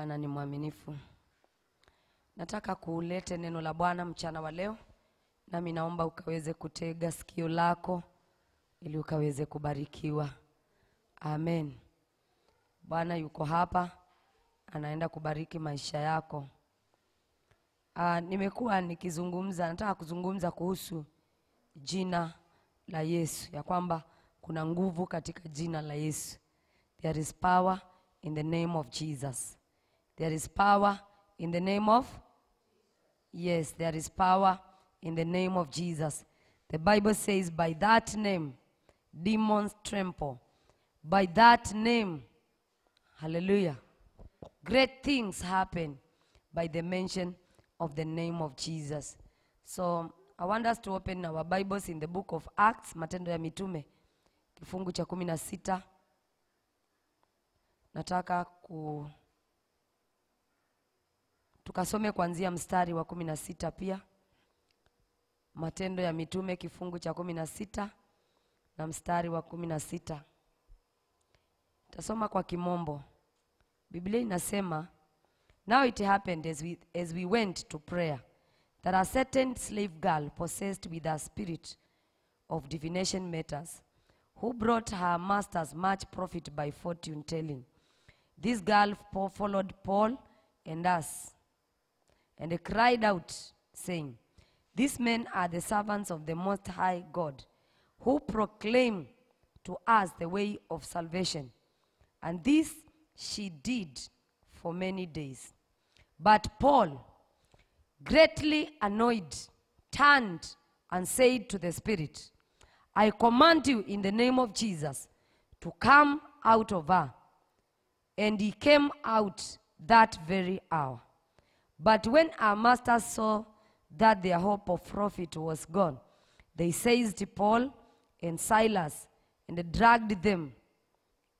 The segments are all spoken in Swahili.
Bwana ni mwaminifu. Nataka kuulete neno la Bwana mchana wa leo, nami naomba ukaweze kutega sikio lako ili ukaweze kubarikiwa. Amen. Bwana yuko hapa, anaenda kubariki maisha yako. Aa, ah, nimekuwa nikizungumza, nataka kuzungumza kuhusu jina la Yesu, ya kwamba kuna nguvu katika jina la Yesu. There is power in the name of Jesus. There is power in the name of? Yes, there is power in the name of Jesus. The Bible says, by that name, demons tremble. By that name, hallelujah, great things happen by the mention of the name of Jesus. So I want us to open our Bibles in the book of Acts, Matendo ya Mitume, kifungu cha kumi na sita. Nataka ku Tukasome kuanzia mstari wa kumi na sita pia Matendo ya Mitume kifungu cha kumi na sita na mstari wa kumi na sita Tasoma kwa kimombo. Biblia inasema Now it happened as we, as we went to prayer that a certain slave girl possessed with a spirit of divination matters who brought her masters much profit by fortune telling. This girl followed Paul and us And they cried out, saying, These men are the servants of the Most High God, who proclaim to us the way of salvation. And this she did for many days. But Paul, greatly annoyed, turned and said to the Spirit, I command you in the name of Jesus to come out of her. And he came out that very hour. But when our master saw that their hope of profit was gone, they seized Paul and Silas and dragged them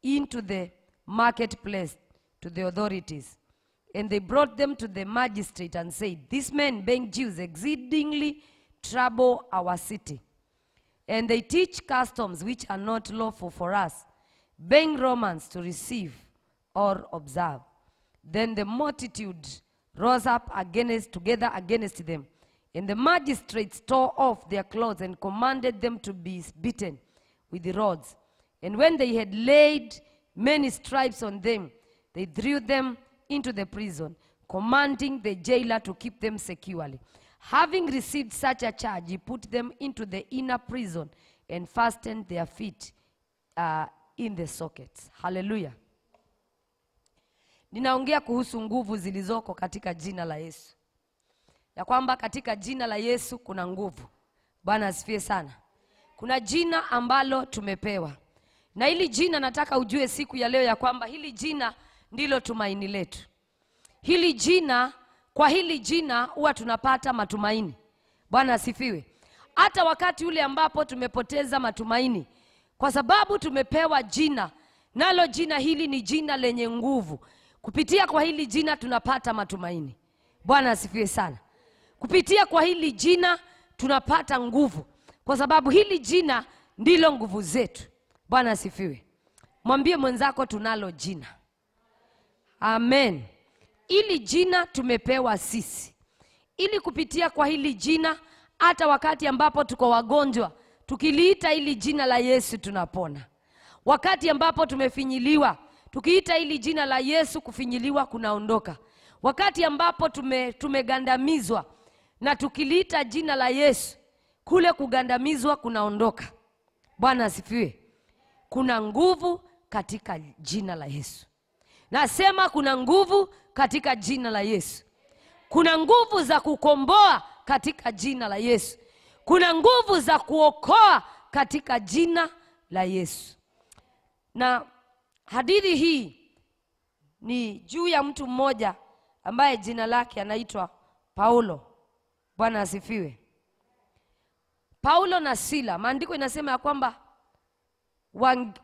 into the marketplace to the authorities. And they brought them to the magistrate and said, These men, being Jews, exceedingly trouble our city. And they teach customs which are not lawful for us, being Romans to receive or observe. Then the multitude rose up against, together against them. And the magistrates tore off their clothes and commanded them to be beaten with the rods. And when they had laid many stripes on them, they threw them into the prison, commanding the jailer to keep them securely. Having received such a charge, he put them into the inner prison and fastened their feet uh, in the sockets. Hallelujah. Ninaongea kuhusu nguvu zilizoko katika jina la Yesu, ya kwamba katika jina la Yesu kuna nguvu. Bwana asifiwe sana. Kuna jina ambalo tumepewa, na hili jina nataka ujue siku ya leo ya kwamba hili jina ndilo tumaini letu. Hili jina, kwa hili jina huwa tunapata matumaini. Bwana asifiwe. Hata wakati ule ambapo tumepoteza matumaini, kwa sababu tumepewa jina, nalo jina hili ni jina lenye nguvu Kupitia kwa hili jina tunapata matumaini. Bwana asifiwe sana. Kupitia kwa hili jina tunapata nguvu, kwa sababu hili jina ndilo nguvu zetu. Bwana asifiwe. Mwambie mwenzako tunalo jina. Amen. Hili jina tumepewa sisi, ili kupitia kwa hili jina, hata wakati ambapo tuko wagonjwa, tukiliita hili jina la Yesu tunapona. Wakati ambapo tumefinyiliwa tukiita hili jina la Yesu kufinyiliwa kunaondoka. Wakati ambapo tume, tumegandamizwa na tukiliita jina la Yesu, kule kugandamizwa kunaondoka. Bwana asifiwe. Kuna nguvu katika jina la Yesu. Nasema kuna nguvu katika jina la Yesu. Kuna nguvu za kukomboa katika jina la Yesu. Kuna nguvu za kuokoa katika jina la Yesu na Hadithi hii ni juu ya mtu mmoja ambaye jina lake anaitwa Paulo. Bwana asifiwe. Paulo na Sila, maandiko inasema ya kwamba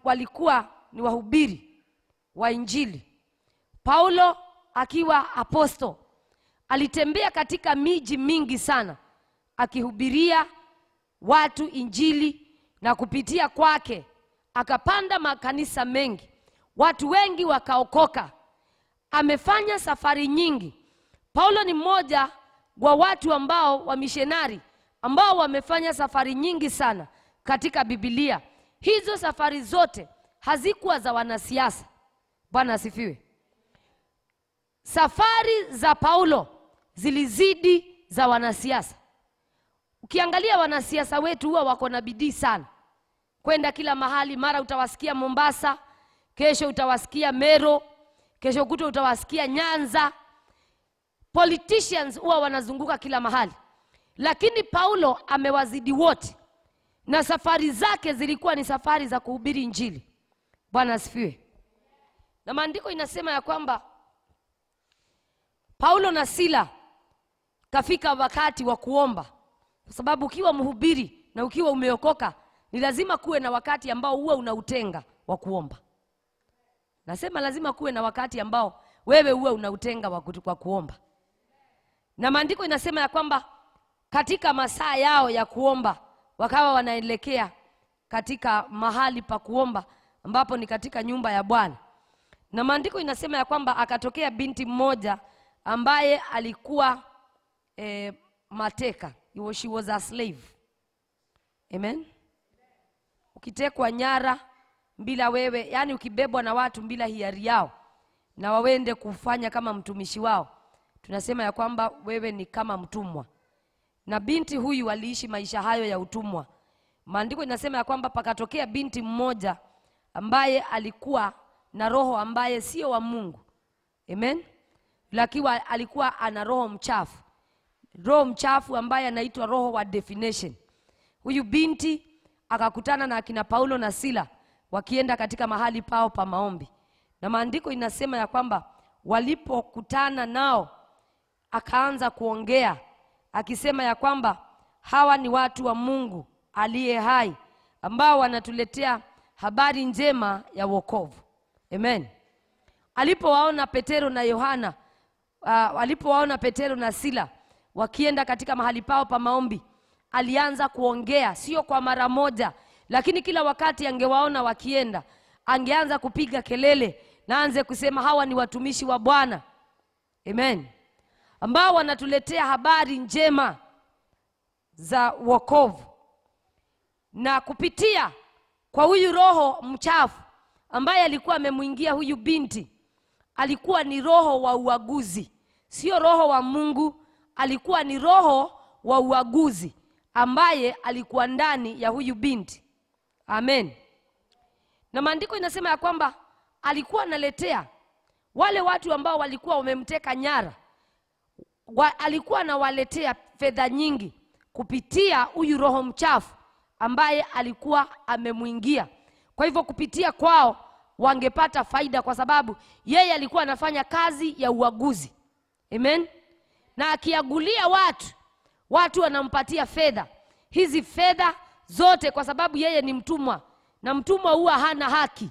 walikuwa ni wahubiri wa Injili. Paulo akiwa aposto alitembea katika miji mingi sana akihubiria watu Injili, na kupitia kwake akapanda makanisa mengi watu wengi wakaokoka. Amefanya safari nyingi. Paulo ni mmoja wa watu ambao wa mishenari ambao wamefanya safari nyingi sana katika Biblia. Hizo safari zote hazikuwa za wanasiasa. Bwana asifiwe. Safari za Paulo zilizidi za wanasiasa. Ukiangalia wanasiasa wetu huwa wako na bidii sana kwenda kila mahali, mara utawasikia Mombasa, kesho utawasikia Mero, kesho kuto utawasikia Nyanza. Politicians huwa wanazunguka kila mahali, lakini Paulo amewazidi wote, na safari zake zilikuwa ni safari za kuhubiri Injili. Bwana asifiwe. Na maandiko inasema ya kwamba Paulo na Sila kafika wakati wa kuomba, kwa sababu ukiwa mhubiri na ukiwa umeokoka ni lazima kuwe na wakati ambao huwa unautenga wa kuomba. Nasema lazima kuwe na wakati ambao wewe uwe unautenga wa kuomba, na maandiko inasema ya kwamba katika masaa yao ya kuomba wakawa wanaelekea katika mahali pa kuomba ambapo ni katika nyumba ya Bwana, na maandiko inasema ya kwamba akatokea binti mmoja ambaye alikuwa e, mateka. She was a slave. Amen. Ukitekwa nyara bila wewe, yani ukibebwa na watu bila hiari yao, na wawende kufanya kama mtumishi wao, tunasema ya kwamba wewe ni kama mtumwa. Na binti huyu aliishi maisha hayo ya utumwa. Maandiko inasema ya kwamba pakatokea binti mmoja ambaye alikuwa na roho ambaye sio wa Mungu, amen. Lakini alikuwa ana roho mchafu, roho mchafu ambaye anaitwa roho wa definition. Huyu binti akakutana na akina Paulo na Sila wakienda katika mahali pao pa maombi, na maandiko inasema ya kwamba walipokutana nao akaanza kuongea akisema ya kwamba hawa ni watu wa Mungu aliye hai ambao wanatuletea habari njema ya wokovu. Amen. Alipowaona Petero na Yohana, uh, alipowaona Petero na Sila wakienda katika mahali pao pa maombi, alianza kuongea, sio kwa mara moja lakini kila wakati angewaona wakienda, angeanza kupiga kelele na anze kusema hawa ni watumishi wa Bwana, amen, ambao wanatuletea habari njema za wokovu na kupitia kwa huyu roho mchafu ambaye alikuwa amemwingia huyu binti, alikuwa ni roho wa uaguzi, sio roho wa Mungu, alikuwa ni roho wa uaguzi ambaye alikuwa ndani ya huyu binti. Amen. Na maandiko inasema ya kwamba alikuwa analetea wale watu ambao walikuwa wamemteka nyara wa, alikuwa anawaletea fedha nyingi kupitia huyu roho mchafu ambaye alikuwa amemwingia. Kwa hivyo kupitia kwao wangepata faida, kwa sababu yeye alikuwa anafanya kazi ya uaguzi. Amen. Na akiagulia watu, watu wanampatia fedha. Hizi fedha zote, kwa sababu yeye ni mtumwa na mtumwa huwa hana haki.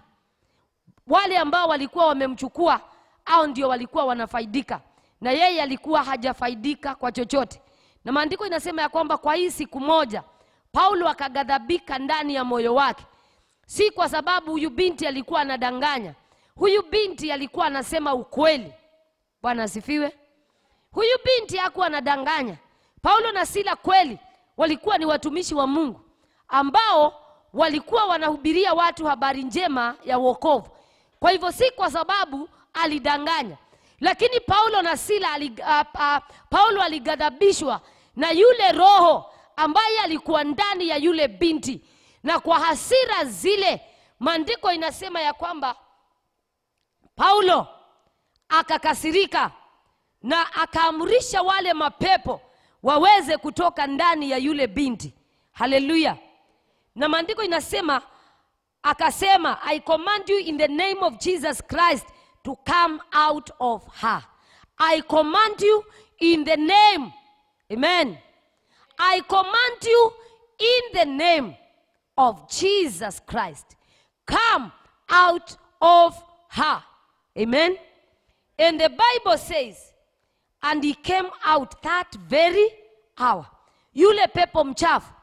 Wale ambao walikuwa wamemchukua au ndio walikuwa wanafaidika, na yeye alikuwa hajafaidika kwa chochote. Na maandiko inasema ya kwamba kwa hii siku moja Paulo akagadhabika ndani ya moyo wake, si kwa sababu huyu binti alikuwa anadanganya. Huyu binti alikuwa anasema ukweli. Bwana asifiwe. Huyu binti hakuwa anadanganya. Paulo na Sila kweli walikuwa ni watumishi wa Mungu, ambao walikuwa wanahubiria watu habari njema ya wokovu. Kwa hivyo si kwa sababu alidanganya, lakini Paulo na Sila alig, uh, uh, Paulo aligadhabishwa na yule roho ambaye alikuwa ndani ya yule binti, na kwa hasira zile, maandiko inasema ya kwamba Paulo akakasirika na akaamrisha wale mapepo waweze kutoka ndani ya yule binti. Haleluya! na maandiko inasema akasema i command you in the name of jesus christ to come out of her i command you in the name amen i command you in the name of jesus christ come out of her amen and the bible says and he came out that very hour yule pepo mchafu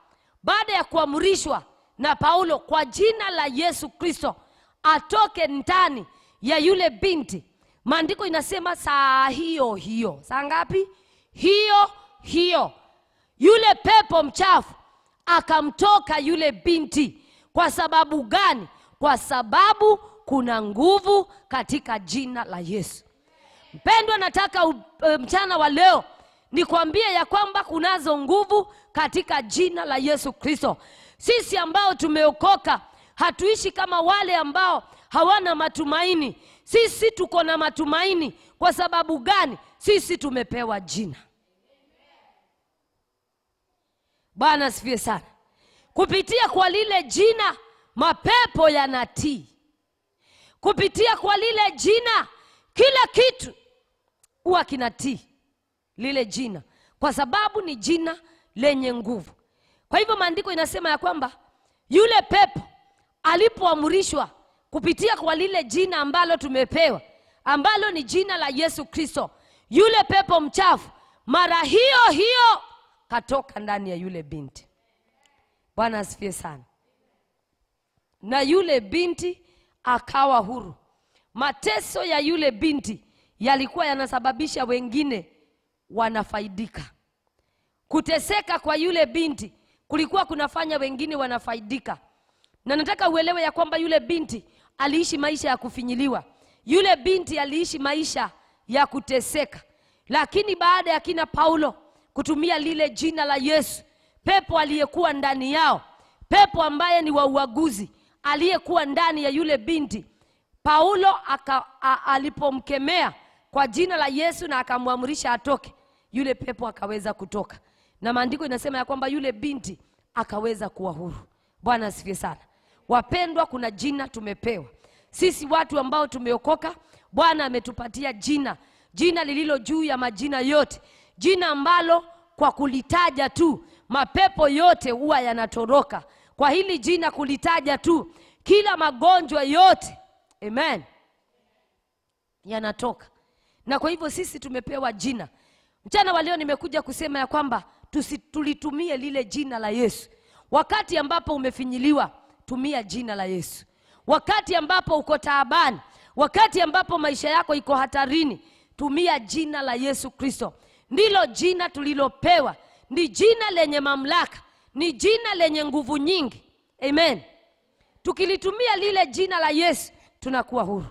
baada ya kuamrishwa na Paulo kwa jina la Yesu Kristo atoke ndani ya yule binti. Maandiko inasema saa hiyo hiyo, saa ngapi? Hiyo hiyo, yule pepo mchafu akamtoka yule binti. Kwa sababu gani? Kwa sababu kuna nguvu katika jina la Yesu. Mpendwa, nataka eh, mchana wa leo nikwambie ya kwamba kunazo nguvu katika jina la Yesu Kristo. Sisi ambao tumeokoka hatuishi kama wale ambao hawana matumaini. Sisi tuko na matumaini. Kwa sababu gani? Sisi tumepewa jina. Bwana asifiwe sana. Kupitia kwa lile jina mapepo yanatii. Kupitia kwa lile jina kila kitu huwa kinatii lile jina, kwa sababu ni jina lenye nguvu. Kwa hivyo maandiko inasema ya kwamba yule pepo alipoamrishwa kupitia kwa lile jina ambalo tumepewa, ambalo ni jina la Yesu Kristo, yule pepo mchafu mara hiyo hiyo katoka ndani ya yule binti. Bwana asifiwe sana. Na yule binti akawa huru. Mateso ya yule binti yalikuwa yanasababisha wengine wanafaidika. Kuteseka kwa yule binti kulikuwa kunafanya wengine wanafaidika, na nataka uelewe ya kwamba yule binti aliishi maisha ya kufinyiliwa, yule binti aliishi maisha ya kuteseka, lakini baada ya kina Paulo kutumia lile jina la Yesu, pepo aliyekuwa ndani yao, pepo ambaye ni wa uaguzi aliyekuwa ndani ya yule binti, Paulo aka, a, alipomkemea kwa jina la Yesu na akamwamrisha atoke, yule pepo akaweza kutoka na maandiko inasema ya kwamba yule binti akaweza kuwa huru. Bwana asifiwe sana. Wapendwa, kuna jina tumepewa sisi watu ambao tumeokoka. Bwana ametupatia jina, jina lililo juu ya majina yote, jina ambalo kwa kulitaja tu mapepo yote huwa yanatoroka. Kwa hili jina kulitaja tu, kila magonjwa yote amen, yanatoka. Na kwa hivyo sisi tumepewa jina. Mchana wa leo nimekuja kusema ya kwamba tulitumie lile jina la Yesu. Wakati ambapo umefinyiliwa, tumia jina la Yesu. Wakati ambapo uko taabani, wakati ambapo maisha yako iko hatarini, tumia jina la Yesu Kristo. Ndilo jina tulilopewa, ni jina lenye mamlaka, ni jina lenye nguvu nyingi. Amen. Tukilitumia lile jina la Yesu tunakuwa huru.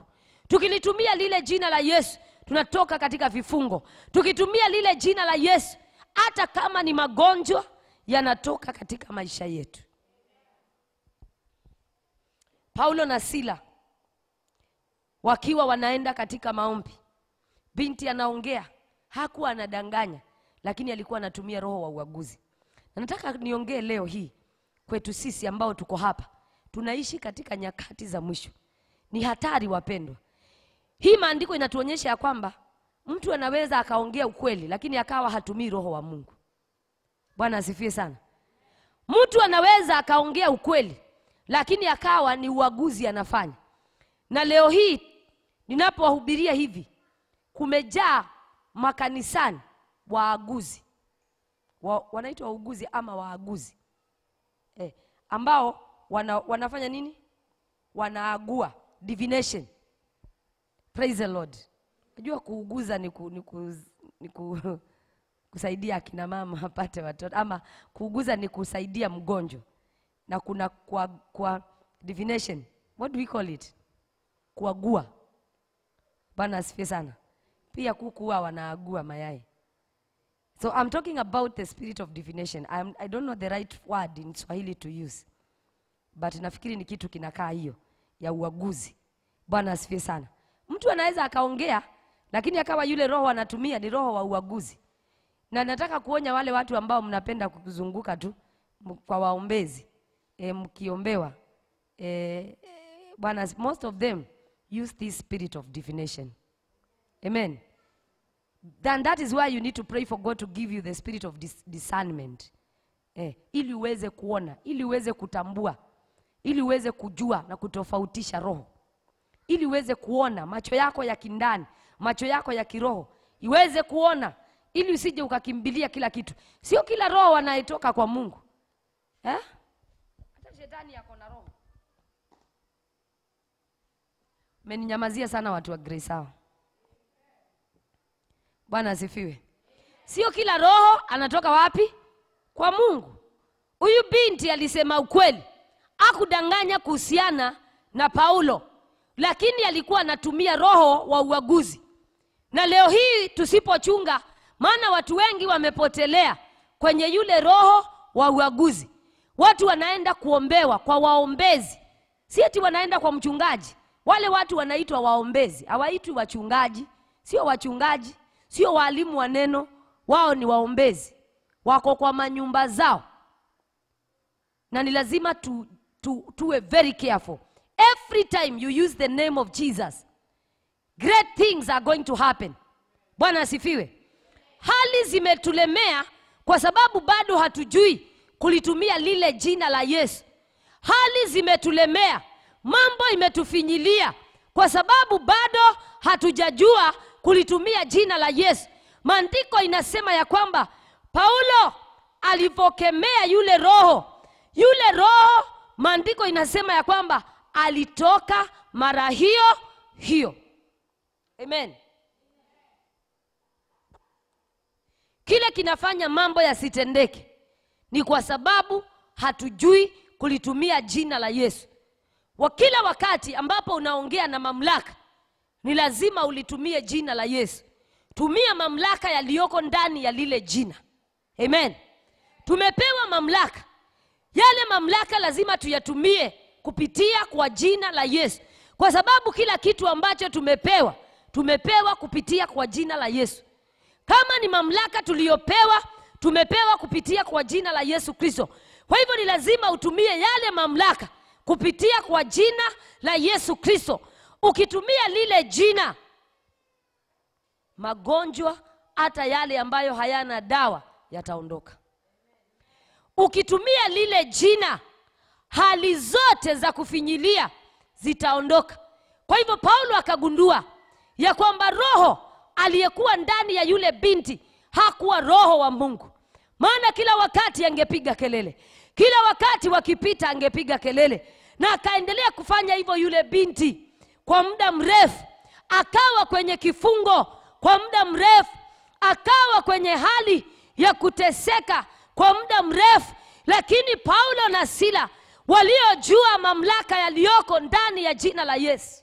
Tukilitumia lile jina la Yesu tunatoka katika vifungo. Tukitumia lile jina la Yesu hata kama ni magonjwa yanatoka katika maisha yetu. Paulo na Sila wakiwa wanaenda katika maombi, binti anaongea, hakuwa anadanganya, lakini alikuwa anatumia roho wa uaguzi. Na nataka niongee leo hii kwetu sisi ambao tuko hapa, tunaishi katika nyakati za mwisho. Ni hatari wapendwa. Hii maandiko inatuonyesha ya kwamba Mtu anaweza akaongea ukweli, lakini akawa hatumii roho wa Mungu. Bwana asifie sana. Mtu anaweza akaongea ukweli, lakini akawa ni uaguzi anafanya. Na leo hii ninapowahubiria hivi, kumejaa makanisani waaguzi wa, wanaitwa wauguzi ama waaguzi eh, ambao wana, wanafanya nini? Wanaagua divination. Praise the Lord. Najua kuuguza ni, ku, ni, ku, ni ku, kusaidia akina mama apate watoto ama kuuguza ni kusaidia mgonjwa, na kuna kwa, kwa divination, what do we call it, kuagua. Bwana asifiwe sana. Pia kuku huwa wanaagua mayai. So I'm talking about the spirit of divination. I'm, I don't know the right word in Swahili to use. But nafikiri ni kitu kinakaa hiyo ya uaguzi. Bwana asifiwe sana. Mtu anaweza akaongea lakini akawa yule roho anatumia ni roho wa uaguzi, na nataka kuonya wale watu ambao mnapenda kuzunguka tu kwa waombezi e, mkiombewa e, e, bwana, most of them use this spirit of divination. Amen. Then that is why you need to pray for God to give you the spirit of dis discernment. Eh, ili uweze kuona, ili uweze kutambua, ili uweze kujua na kutofautisha roho, ili uweze kuona macho yako ya kindani macho yako ya kiroho iweze kuona, ili usije ukakimbilia kila kitu. Sio kila roho anayetoka kwa Mungu eh? Hata shetani yako na roho. meninyamazia sana watu wa Grace Bwana asifiwe. Sio kila roho anatoka wapi? Kwa Mungu. Huyu binti alisema ukweli, akudanganya kuhusiana na Paulo, lakini alikuwa anatumia roho wa uaguzi na leo hii tusipochunga, maana watu wengi wamepotelea kwenye yule roho wa uaguzi. Watu wanaenda kuombewa kwa waombezi, si eti wanaenda kwa mchungaji. Wale watu wanaitwa waombezi, hawaitwi wachungaji. Sio wachungaji, sio waalimu wa neno, wao ni waombezi, wako kwa manyumba zao, na ni lazima tu, tu, tuwe very careful every time you use the name of Jesus great things are going to happen bwana asifiwe hali zimetulemea kwa sababu bado hatujui kulitumia lile jina la yesu hali zimetulemea mambo imetufinyilia kwa sababu bado hatujajua kulitumia jina la yesu maandiko inasema ya kwamba paulo alivyokemea yule roho yule roho maandiko inasema ya kwamba alitoka mara hiyo hiyo amen kile kinafanya mambo yasitendeke ni kwa sababu hatujui kulitumia jina la yesu wa kila wakati ambapo unaongea na mamlaka ni lazima ulitumie jina la yesu tumia mamlaka yaliyoko ndani ya lile jina amen tumepewa mamlaka yale mamlaka lazima tuyatumie kupitia kwa jina la yesu kwa sababu kila kitu ambacho tumepewa tumepewa kupitia kwa jina la Yesu. Kama ni mamlaka tuliyopewa, tumepewa kupitia kwa jina la Yesu Kristo. Kwa hivyo ni lazima utumie yale mamlaka kupitia kwa jina la Yesu Kristo. Ukitumia lile jina, magonjwa hata yale ambayo hayana dawa yataondoka. Ukitumia lile jina, hali zote za kufinyilia zitaondoka. Kwa hivyo Paulo akagundua ya kwamba roho aliyekuwa ndani ya yule binti hakuwa roho wa Mungu, maana kila wakati angepiga kelele, kila wakati wakipita angepiga kelele, na akaendelea kufanya hivyo yule binti kwa muda mrefu, akawa kwenye kifungo kwa muda mrefu, akawa kwenye hali ya kuteseka kwa muda mrefu. Lakini Paulo na Sila waliojua mamlaka yaliyoko ndani ya jina la Yesu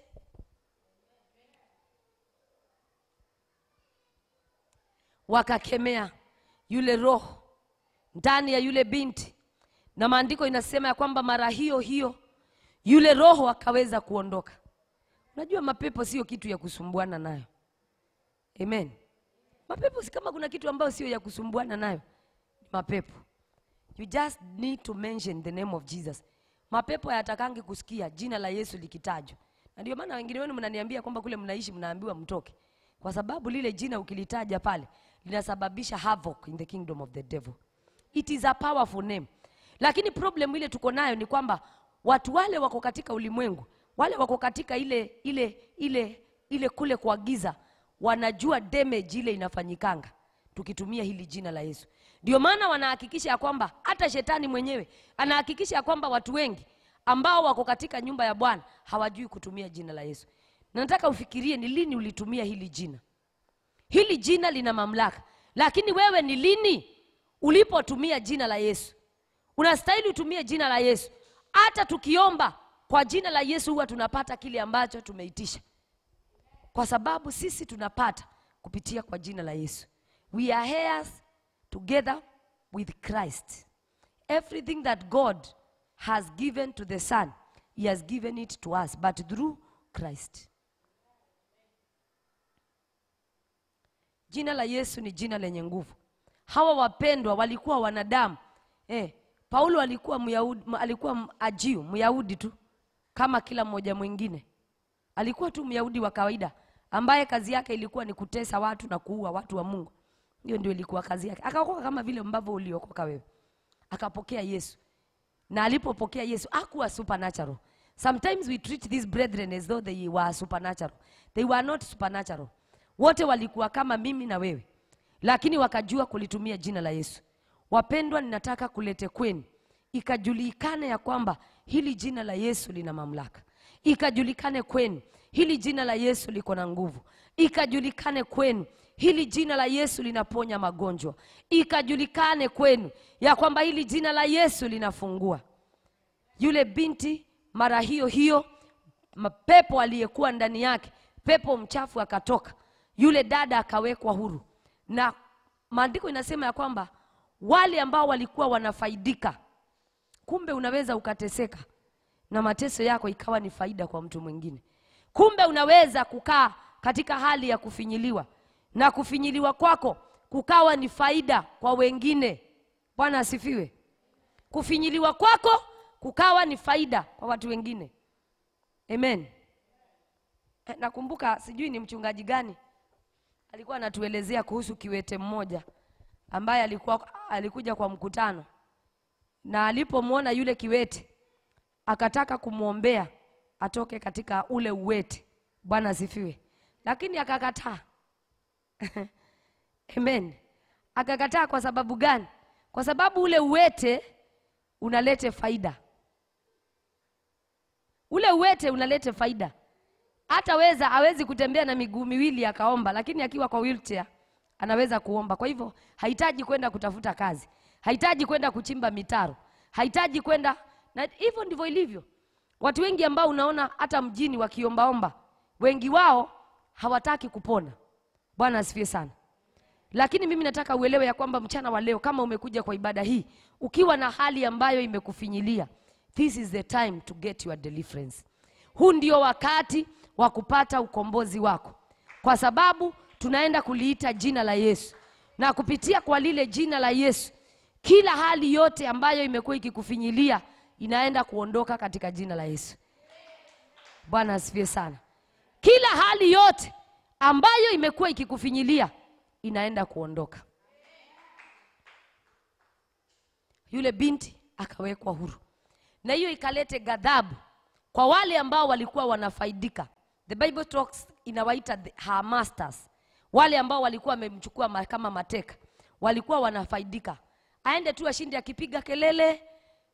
wakakemea yule roho ndani ya yule binti, na maandiko inasema ya kwamba mara hiyo hiyo yule roho akaweza kuondoka. Unajua mapepo sio kitu ya kusumbuana nayo, amen. Mapepo si kama kuna kitu ambayo sio ya kusumbuana nayo, mapepo. You just need to mention the name of Jesus. Mapepo hayatakangi kusikia jina la Yesu likitajwa, na ndio maana wengine wenu mnaniambia kwamba kule mnaishi mnaambiwa mtoke, kwa sababu lile jina ukilitaja pale linasababisha havoc in the kingdom of the devil. It is a powerful name, lakini problem ile tuko nayo ni kwamba watu wale wako katika ulimwengu, wale wako katika ile ile ile ile kule kwa giza, wanajua damage ile inafanyikanga tukitumia hili jina la Yesu. Ndio maana wanahakikisha ya kwamba hata shetani mwenyewe anahakikisha ya kwamba watu wengi ambao wako katika nyumba ya Bwana hawajui kutumia jina la Yesu. nataka ufikirie ni lini ulitumia hili jina. Hili jina lina mamlaka, lakini wewe ni lini ulipotumia jina la Yesu? Unastahili utumie jina la Yesu. Hata tukiomba kwa jina la Yesu huwa tunapata kile ambacho tumeitisha, kwa sababu sisi tunapata kupitia kwa jina la Yesu. We are heirs together with Christ. Everything that God has given to the Son, He has given it to us, but through Christ. Jina la Yesu ni jina lenye nguvu. Hawa wapendwa walikuwa wanadamu eh. Paulo alikuwa Myahudi, alikuwa ajiu Myahudi tu kama kila mmoja mwingine, alikuwa tu Myahudi wa kawaida ambaye kazi yake ilikuwa ni kutesa watu na kuua watu wa Mungu. Hiyo ndio ilikuwa kazi yake. Akaokoka kama vile ambavyo uliokoka wewe, akapokea Yesu na alipopokea Yesu akuwa supernatural. Sometimes we treat these brethren as though they were supernatural. They were not supernatural. Wote walikuwa kama mimi na wewe, lakini wakajua kulitumia jina la Yesu. Wapendwa, ninataka kulete kwenu ikajulikane ya kwamba hili jina la Yesu lina mamlaka, ikajulikane kwenu hili jina la Yesu liko na nguvu, ikajulikane kwenu hili jina la Yesu linaponya magonjwa, ikajulikane kwenu ya kwamba hili jina la Yesu linafungua. Yule binti mara hiyo hiyo pepo aliyekuwa ndani yake, pepo mchafu akatoka, yule dada akawekwa huru, na maandiko inasema ya kwamba wale ambao walikuwa wanafaidika, kumbe unaweza ukateseka na mateso yako ikawa ni faida kwa mtu mwingine. Kumbe unaweza kukaa katika hali ya kufinyiliwa na kufinyiliwa kwako kukawa ni faida kwa wengine. Bwana asifiwe. Kufinyiliwa kwako kukawa ni faida kwa watu wengine. Amen. Eh, nakumbuka sijui ni mchungaji gani alikuwa anatuelezea kuhusu kiwete mmoja ambaye alikuwa alikuja kwa mkutano, na alipomwona yule kiwete akataka kumwombea atoke katika ule uwete. Bwana asifiwe! Lakini akakataa. Amen. Akakataa kwa sababu gani? Kwa sababu ule uwete unalete faida, ule uwete unalete faida hataweza, hawezi kutembea na miguu miwili akaomba, lakini akiwa kwa wheelchair anaweza kuomba. Kwa hivyo hahitaji kwenda kutafuta kazi, hahitaji kwenda kuchimba mitaro, hahitaji kwenda na hivyo ndivyo ilivyo. Watu wengi ambao unaona hata mjini wakiombaomba, wengi wao hawataki kupona. Bwana asifiwe sana. Lakini mimi nataka uelewe ya kwamba mchana wa leo, kama umekuja kwa ibada hii ukiwa na hali ambayo imekufinyilia, this is the time to get your deliverance. Huu ndio wakati wa kupata ukombozi wako, kwa sababu tunaenda kuliita jina la Yesu, na kupitia kwa lile jina la Yesu kila hali yote ambayo imekuwa ikikufinyilia inaenda kuondoka katika jina la Yesu. Bwana asifiwe sana. Kila hali yote ambayo imekuwa ikikufinyilia inaenda kuondoka. Yule binti akawekwa huru, na hiyo ikalete ghadhabu kwa wale ambao walikuwa wanafaidika the bible talks inawaita the, her masters wale ambao walikuwa wamemchukua kama mateka walikuwa wanafaidika aende tu ashindi akipiga kelele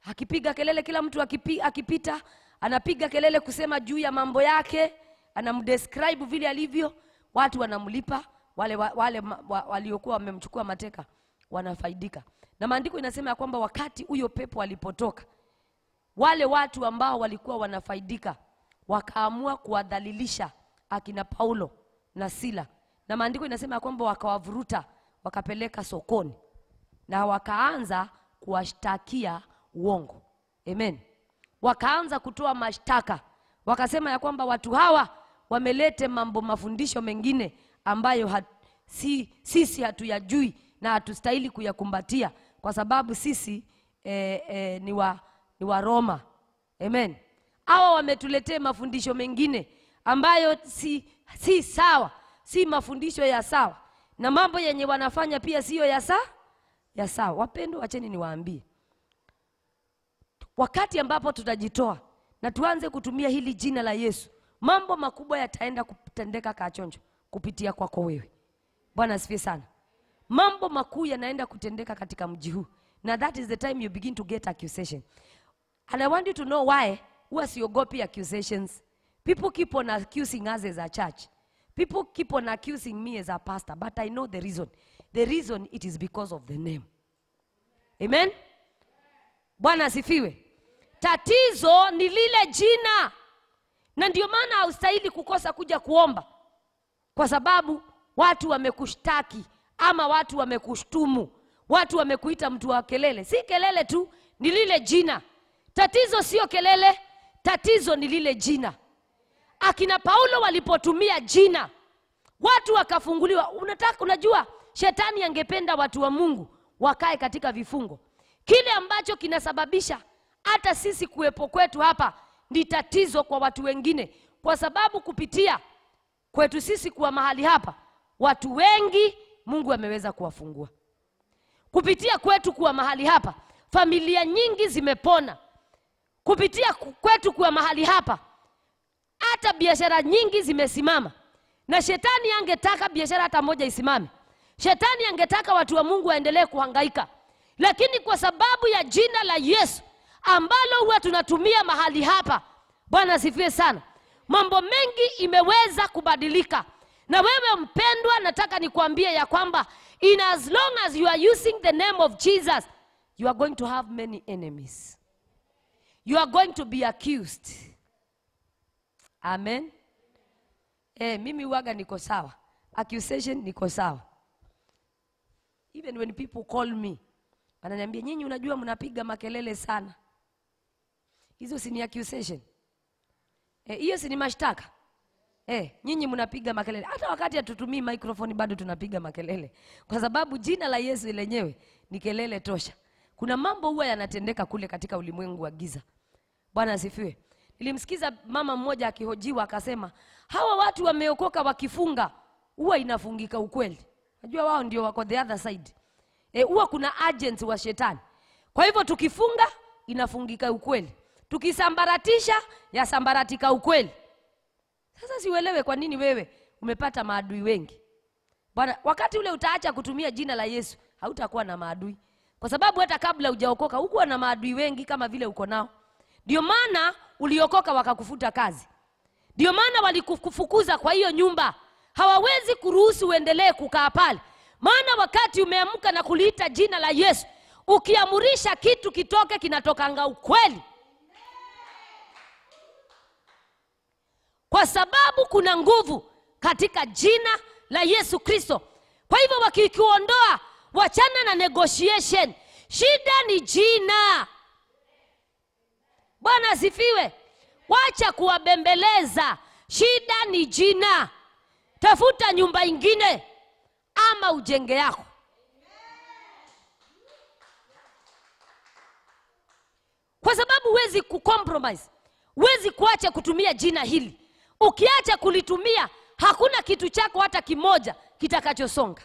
akipiga kelele kila mtu akipi, akipita anapiga kelele kusema juu ya mambo yake anamdescribe vile alivyo watu wanamlipa wale, wale waliokuwa wamemchukua mateka wanafaidika na maandiko inasema ya kwamba wakati huyo pepo alipotoka wale watu ambao walikuwa wanafaidika wakaamua kuwadhalilisha akina Paulo na Sila, na maandiko inasema ya kwamba wakawavuruta wakapeleka sokoni na wakaanza kuwashtakia uongo. Amen. Wakaanza kutoa mashtaka, wakasema ya kwamba watu hawa wamelete mambo mafundisho mengine ambayo hat, si, sisi hatuyajui na hatustahili kuyakumbatia kwa sababu sisi eh, eh, ni, wa, ni wa Roma. Amen hawa wametuletea mafundisho mengine ambayo si, si sawa si mafundisho ya sawa na mambo yenye wanafanya pia siyo ya sawa ya sawa wapendwa wacheni niwaambie wakati ambapo tutajitoa na tuanze kutumia hili jina la yesu mambo makubwa yataenda kutendeka kachonjo kupitia kwako wewe bwana asifiwe sana mambo makuu yanaenda kutendeka katika mji huu na that is the time you begin to get accusation and i want you to know why huwa siogopi accusations. People keep on accusing us as a church. People keep on accusing me as a pastor, but I know the reason. The reason it is because of the name. Amen? Bwana asifiwe. Tatizo ni lile jina, na ndio maana haustahili kukosa kuja kuomba, kwa sababu watu wamekushtaki ama watu wamekushtumu, watu wamekuita mtu wa kelele. Si kelele tu, ni lile jina. Tatizo sio kelele, tatizo ni lile jina akina paulo walipotumia jina watu wakafunguliwa unataka unajua shetani angependa watu wa mungu wakae katika vifungo kile ambacho kinasababisha hata sisi kuwepo kwetu hapa ni tatizo kwa watu wengine kwa sababu kupitia kwetu sisi kuwa mahali hapa watu wengi mungu ameweza kuwafungua kupitia kwetu kuwa mahali hapa familia nyingi zimepona kupitia kwetu kuwa mahali hapa, hata biashara nyingi zimesimama, na shetani angetaka biashara hata moja isimame. Shetani angetaka watu wa Mungu waendelee kuhangaika, lakini kwa sababu ya jina la Yesu ambalo huwa tunatumia mahali hapa, Bwana asifiwe sana, mambo mengi imeweza kubadilika. Na wewe mpendwa, nataka nikuambie ya kwamba in as long as you are using the name of Jesus you are going to have many enemies you are going to be accused. Amen. Eh, mimi waga niko sawa. Accusation niko sawa. Even when people call me, wananiambia nyinyi, unajua mnapiga makelele sana. Hizo si ni accusation? Eh, hiyo si ni mashtaka? Eh, nyinyi mnapiga makelele. Hata wakati hatutumii microphone bado tunapiga makelele, kwa sababu jina la Yesu lenyewe ni kelele tosha. Kuna mambo huwa yanatendeka kule katika ulimwengu wa giza Bwana asifiwe. Nilimsikiza mama mmoja akihojiwa akasema, hawa watu wameokoka wakifunga huwa inafungika ukweli. Najua wao ndio wako the other side. E, huwa e, kuna agent wa shetani. Kwa hivyo tukifunga inafungika ukweli, tukisambaratisha yasambaratika ukweli. Sasa siuelewe kwa nini wewe umepata maadui wengi Bwana. Wakati ule utaacha kutumia jina la Yesu, hautakuwa na maadui, kwa sababu hata kabla hujaokoka hukuwa na maadui wengi kama vile uko nao. Ndio maana uliokoka wakakufuta kazi, ndio maana walikufukuza kwa hiyo nyumba. Hawawezi kuruhusu uendelee kukaa pale, maana wakati umeamka na kuliita jina la Yesu, ukiamurisha kitu kitoke, kinatokanga ukweli, kwa sababu kuna nguvu katika jina la Yesu Kristo. Kwa hivyo wakikuondoa, wachana na negotiation. Shida ni jina. Bwana asifiwe. Wacha kuwabembeleza. Shida ni jina. Tafuta nyumba ingine ama ujenge yako. Kwa sababu huwezi kucompromise, huwezi kuacha kutumia jina hili. Ukiacha kulitumia, hakuna kitu chako hata kimoja kitakachosonga.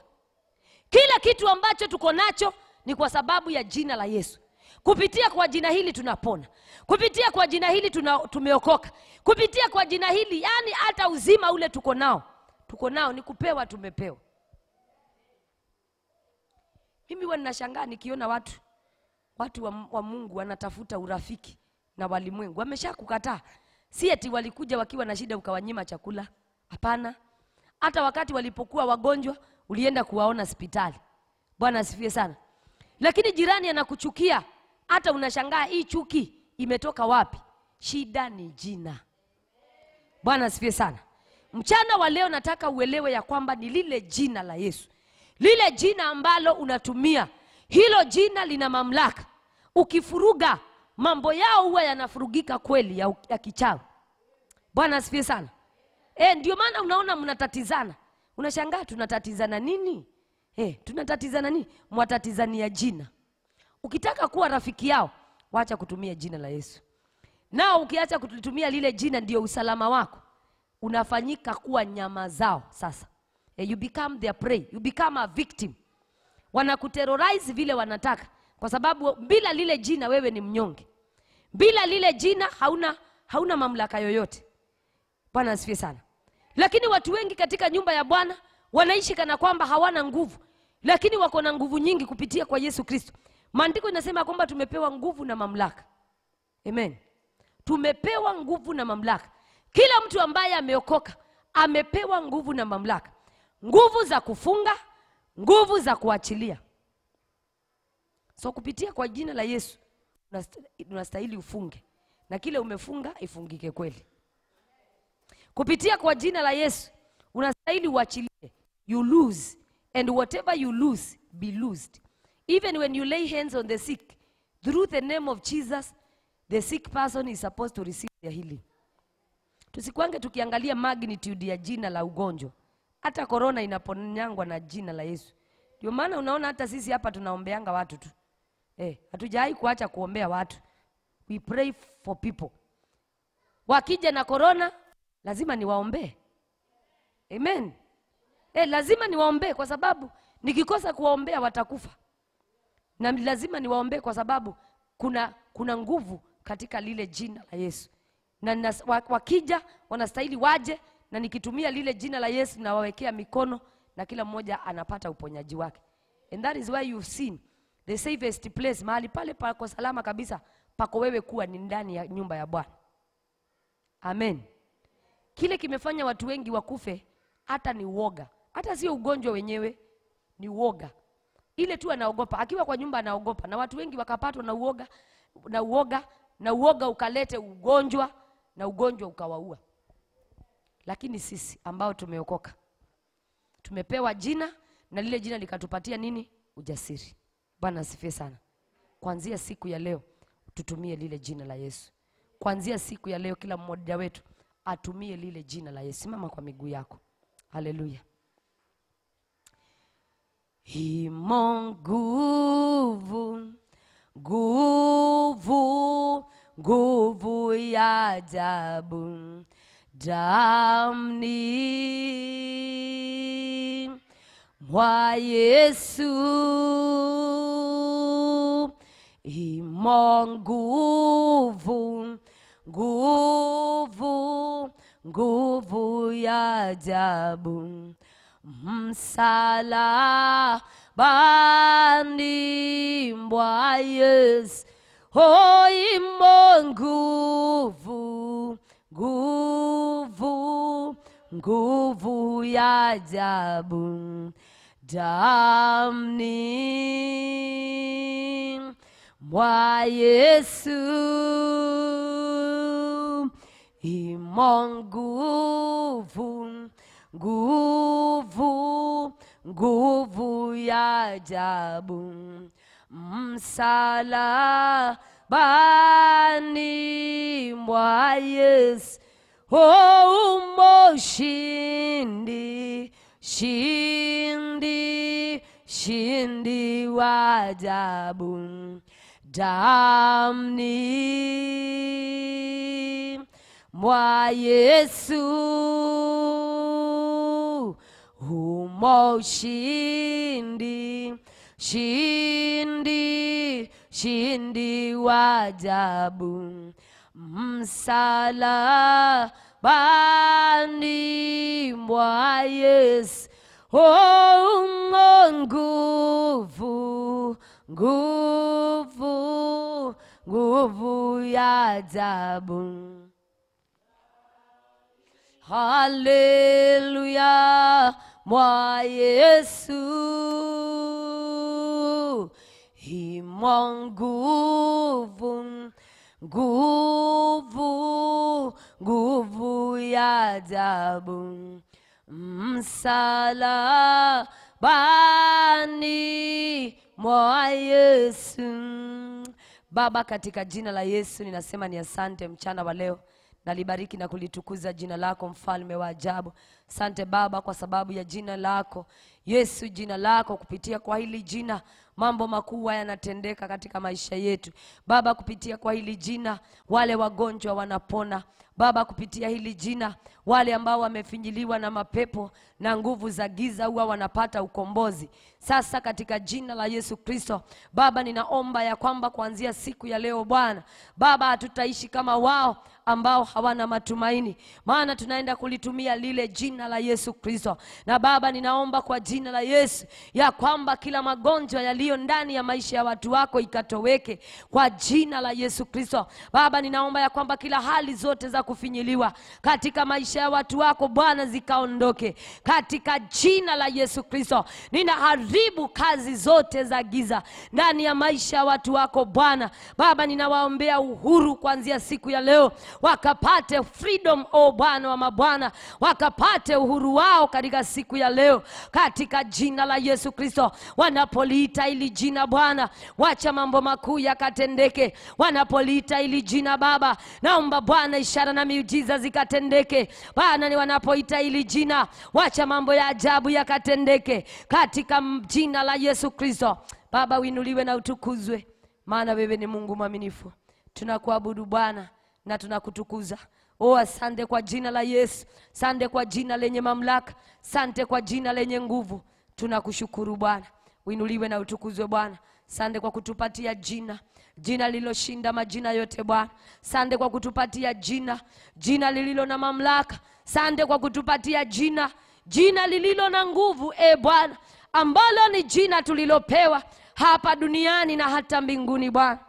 Kila kitu ambacho tuko nacho ni kwa sababu ya jina la Yesu kupitia kwa jina hili tunapona kupitia kwa jina hili tuna, tumeokoka kupitia kwa jina hili yani hata uzima ule tuko nao tuko nao ni kupewa tumepewa mimi huwa ninashangaa nikiona watu watu wa, wa mungu wanatafuta urafiki na walimwengu wamesha kukataa si eti walikuja wakiwa na shida ukawanyima chakula hapana hata wakati walipokuwa wagonjwa ulienda kuwaona hospitali bwana asifie sana lakini jirani anakuchukia hata unashangaa hii chuki imetoka wapi? Shida ni jina. Bwana asifiwe sana. Mchana wa leo nataka uelewe ya kwamba ni lile jina la Yesu, lile jina ambalo unatumia, hilo jina lina mamlaka. Ukifuruga mambo yao huwa yanafurugika kweli ya, ya kichawi. Bwana asifiwe sana. E, ndio maana unaona mnatatizana, unashangaa tunatatizana nini? E, tunatatizana nini? Mwatatizania jina Ukitaka kuwa rafiki yao, wacha kutumia jina la Yesu. Na ukiacha kulitumia lile jina, ndio usalama wako unafanyika kuwa nyama zao. Sasa eh, you become their prey, you become a victim. Wanakuterrorize vile wanataka, kwa sababu bila lile jina wewe ni mnyonge, bila lile jina hauna, hauna mamlaka yoyote. Bwana asifiwe sana. Lakini watu wengi katika nyumba ya Bwana wanaishi kana kwamba hawana nguvu, lakini wako na nguvu nyingi kupitia kwa Yesu Kristo. Maandiko inasema kwamba tumepewa nguvu na mamlaka. Amen. Tumepewa nguvu na mamlaka. Kila mtu ambaye ameokoka amepewa nguvu na mamlaka, nguvu za kufunga, nguvu za kuachilia. So kupitia kwa jina la Yesu unastahili ufunge, na kile umefunga ifungike kweli. Kupitia kwa jina la Yesu unastahili uachilie, you lose and whatever you lose be loosed Even when you lay hands on the sick, through the name of Jesus, the sick person is supposed to receive their healing. Tusikwange tukiangalia magnitude ya jina la ugonjwa. Hata korona inaponyangwa na jina la Yesu. Ndio maana unaona hata sisi hapa tunaombeanga watu tu. Eh, kuacha kuombea watu. We pray for people. Wakija na korona lazima niwaombee. Amen. Eh, lazima niwaombee kwa sababu nikikosa kuwaombea watakufa na lazima niwaombee kwa sababu kuna, kuna nguvu katika lile jina la Yesu na nas, wakija wanastahili waje, na nikitumia lile jina la Yesu nawawekea mikono na kila mmoja anapata uponyaji wake. And that is why you've seen the safest place, mahali pale pako salama kabisa pako wewe kuwa ni ndani ya nyumba ya Bwana. Amen. Kile kimefanya watu wengi wakufe hata ni uoga, hata sio ugonjwa wenyewe, ni uoga ile tu anaogopa. Akiwa kwa nyumba anaogopa, na watu wengi wakapatwa na uoga na uoga na uoga ukalete ugonjwa na ugonjwa ukawaua. Lakini sisi ambao tumeokoka tumepewa jina na lile jina likatupatia nini? Ujasiri. Bwana asifiwe sana. Kuanzia siku ya leo tutumie lile jina la Yesu. Kuanzia siku ya leo kila mmoja wetu atumie lile jina la Yesu. Simama kwa miguu yako. Haleluya. Imon nguvu, nguvu, nguvu ya ajabu damni mwa Yesu. Imo nguvu, nguvu, nguvu ya msala bandimbwa Yesu hoimo nguvu nguvu nguvu ya ajabu damni mwa Yesu imo nguvu nguvu, nguvu ya ajabu msalabani mwa Yesu, oh, umo shindi, shindi, shindi wa ajabu damni mwa Yesu humo ushindi, shindi, shindi wa ajabu msalabani mwa Yesu oh, nguvu, nguvu, nguvu ya jabu Haleluya, mwa Yesu imo nguvu, nguvu, nguvu ya msala bani mwa Yesu. Baba, katika jina la Yesu ninasema ni asante mchana wa leo nalibariki na kulitukuza jina lako, mfalme wa ajabu. Sante Baba kwa sababu ya jina lako Yesu, jina lako, kupitia kwa hili jina mambo makubwa yanatendeka katika maisha yetu Baba. Kupitia kwa hili jina wale wagonjwa wanapona Baba, kupitia hili jina wale ambao wamefinyiliwa na mapepo na nguvu za giza huwa wanapata ukombozi sasa, katika jina la Yesu Kristo. Baba, ninaomba ya kwamba kuanzia siku ya leo Bwana Baba, hatutaishi kama wao ambao hawana matumaini, maana tunaenda kulitumia lile jina la Yesu Kristo. Na Baba, ninaomba kwa jina la Yesu ya kwamba kila magonjwa yaliyo ndani ya maisha ya watu wako ikatoweke kwa jina la Yesu Kristo. Baba, ninaomba ya kwamba kila hali zote za kufinyiliwa katika maisha ya watu wako Bwana, zikaondoke katika jina la Yesu Kristo. Ninaharibu kazi zote za giza ndani ya maisha ya watu wako Bwana. Baba, ninawaombea uhuru kuanzia siku ya leo, wakapate freedom, o Bwana wa mabwana, wakapate uhuru wao katika siku ya leo, katika jina la Yesu Kristo. Wanapoliita ili jina Bwana, wacha mambo makuu yakatendeke. Wanapoliita ili jina Baba, naomba Bwana ishara Bwana, miujiza zikatendeke Bwana, ni wanapoita hili jina, wacha mambo ya ajabu yakatendeke katika jina la Yesu Kristo. Baba, uinuliwe na utukuzwe, maana wewe ni Mungu mwaminifu. Tunakuabudu Bwana na tunakutukuza. Oh, asante kwa jina la Yesu, sante kwa jina lenye mamlaka, sante kwa jina lenye nguvu. Tunakushukuru Bwana, uinuliwe na utukuzwe Bwana. Sante kwa kutupatia jina jina lililoshinda majina yote. Bwana, sande kwa kutupatia jina, jina lililo na mamlaka. Sande kwa kutupatia jina, jina lililo na nguvu, e Bwana, ambalo ni jina tulilopewa hapa duniani na hata mbinguni. Bwana,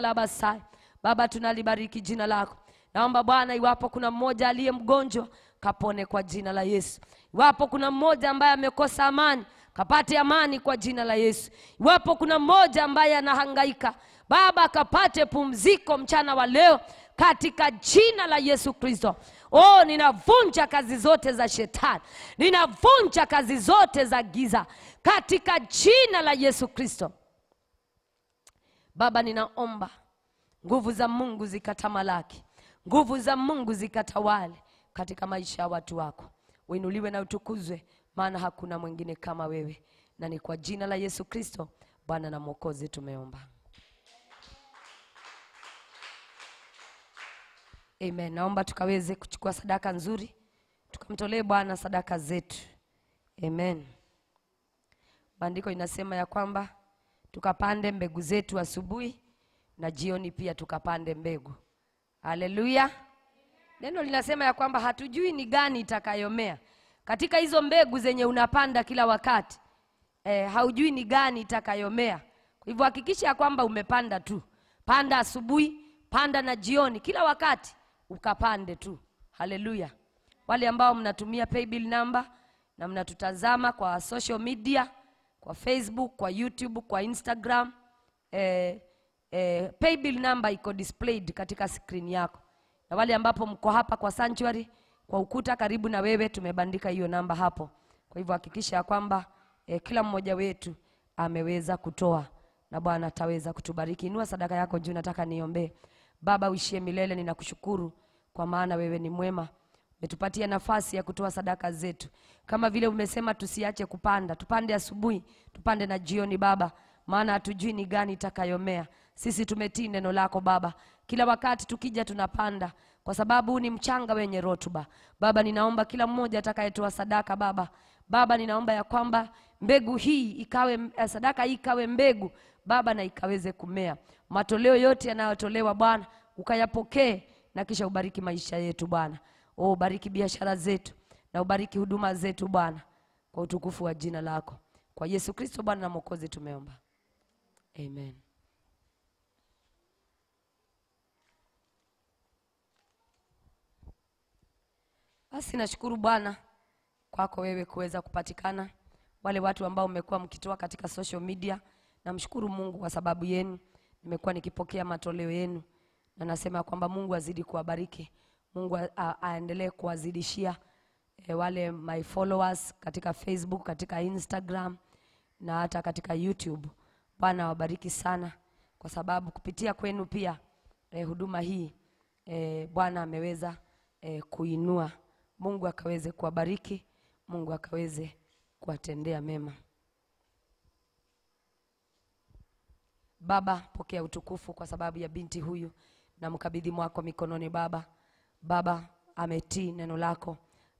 la basai, Baba, tunalibariki jina lako. Naomba Bwana, iwapo kuna mmoja aliye mgonjwa kapone kwa jina la Yesu. Iwapo kuna mmoja ambaye amekosa amani kapate amani kwa jina la Yesu. Iwapo kuna mmoja ambaye anahangaika, Baba akapate pumziko mchana wa leo katika jina la Yesu Kristo. Oh, ninavunja kazi zote za shetani, ninavunja kazi zote za giza katika jina la Yesu Kristo. Baba, ninaomba nguvu za Mungu zikatamalaki, nguvu za Mungu zikatawale katika maisha ya watu wako, uinuliwe na utukuzwe maana hakuna mwingine kama wewe, na ni kwa jina la Yesu Kristo Bwana na Mwokozi tumeomba. Amen. Naomba tukaweze kuchukua sadaka nzuri, tukamtolee Bwana sadaka zetu. Amen. Maandiko inasema ya kwamba tukapande mbegu zetu asubuhi na jioni pia tukapande mbegu. Haleluya! Neno linasema ya kwamba hatujui ni gani itakayomea. Katika hizo mbegu zenye unapanda kila wakati e, haujui ni gani itakayomea. Kwa hivyo hakikisha kwamba umepanda tu, panda asubuhi, panda na jioni, kila wakati ukapande tu. Haleluya! Wale ambao mnatumia paybill number na mnatutazama kwa social media, kwa Facebook, kwa YouTube, kwa Instagram e, e, paybill number iko displayed katika skrini yako, na wale ambapo mko hapa kwa sanctuary kwa ukuta karibu na wewe tumebandika hiyo namba hapo. Kwa hivyo hakikisha ya kwamba eh, kila mmoja wetu ameweza kutoa na Bwana ataweza kutubariki. Inua sadaka yako juu, nataka niombe. Baba uishie milele, ninakushukuru kwa maana wewe ni mwema, umetupatia nafasi ya kutoa sadaka zetu kama vile umesema tusiache kupanda, tupande asubuhi, tupande na jioni Baba, maana hatujui ni gani itakayomea. Sisi tumetii neno lako Baba, kila wakati tukija tunapanda kwa sababu ni mchanga wenye rutuba. Baba, ninaomba kila mmoja atakayetoa sadaka Baba, Baba ninaomba ya kwamba mbegu hii ikawe eh, sadaka hii ikawe mbegu Baba, na ikaweze kumea. Matoleo yote yanayotolewa Bwana ukayapokee na kisha ubariki maisha yetu Bwana. Oh, ubariki biashara zetu na ubariki huduma zetu Bwana, kwa utukufu wa jina lako, kwa Yesu Kristo Bwana na Mwokozi tumeomba, amen. Basi nashukuru Bwana kwako wewe kuweza kupatikana, wale watu ambao mmekuwa mkitoa katika social media. Namshukuru Mungu kwa sababu yenu, nimekuwa nikipokea matoleo yenu, na nasema kwamba Mungu azidi kuwabariki, Mungu aendelee kuwazidishia e, wale my followers katika Facebook, katika Instagram na hata katika YouTube. Bwana awabariki sana, kwa sababu kupitia kwenu pia e, huduma hii e, Bwana ameweza e, kuinua Mungu akaweze kuwabariki, Mungu akaweze kuwatendea mema. Baba, pokea utukufu kwa sababu ya binti huyu, na mkabidhi mwako mikononi Baba. Baba ametii neno lako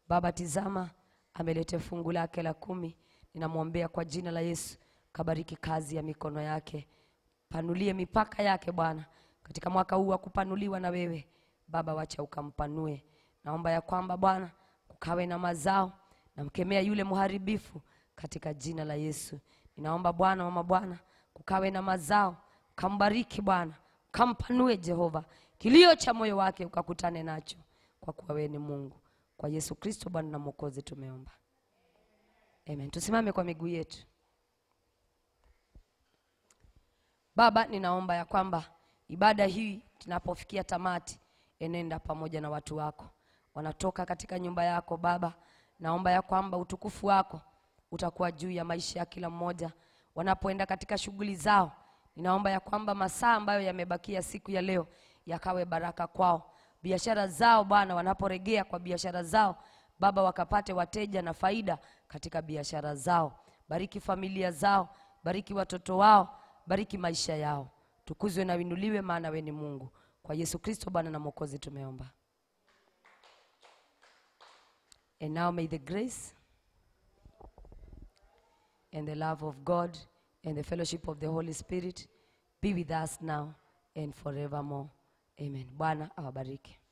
Baba, tizama ameleta fungu lake la kumi. Ninamwombea kwa jina la Yesu, kabariki kazi ya mikono yake, panulie mipaka yake Bwana, katika mwaka huu wa kupanuliwa na wewe Baba, wacha ukampanue Naomba ya kwamba Bwana kukawe na mazao, namkemea yule mharibifu katika jina la Yesu. Ninaomba Bwana, mama Bwana, kukawe na mazao, kambariki Bwana, kampanue Jehova, kilio cha moyo wake ukakutane nacho, kwa kuwa wewe ni Mungu. Kwa Yesu Kristo Bwana na Mwokozi tumeomba, amen. Tusimame kwa miguu yetu. Baba, ninaomba ya kwamba ibada hii tunapofikia tamati, enenda pamoja na watu wako wanatoka katika nyumba yako Baba. Naomba ya kwamba utukufu wako utakuwa juu ya maisha ya kila mmoja wanapoenda katika shughuli zao. Ninaomba ya kwamba masaa ambayo yamebakia siku ya leo yakawe baraka kwao, biashara zao Bwana, wanaporegea kwa biashara zao Baba, wakapate wateja na faida katika biashara zao. Bariki familia zao, bariki watoto wao, bariki maisha yao. Tukuzwe na winuliwe, maana we ni Mungu. Kwa Yesu Kristo Bwana na Mwokozi tumeomba. And now may the grace and the love of God and the fellowship of the Holy Spirit be with us now and forevermore. Amen. Bwana awabariki.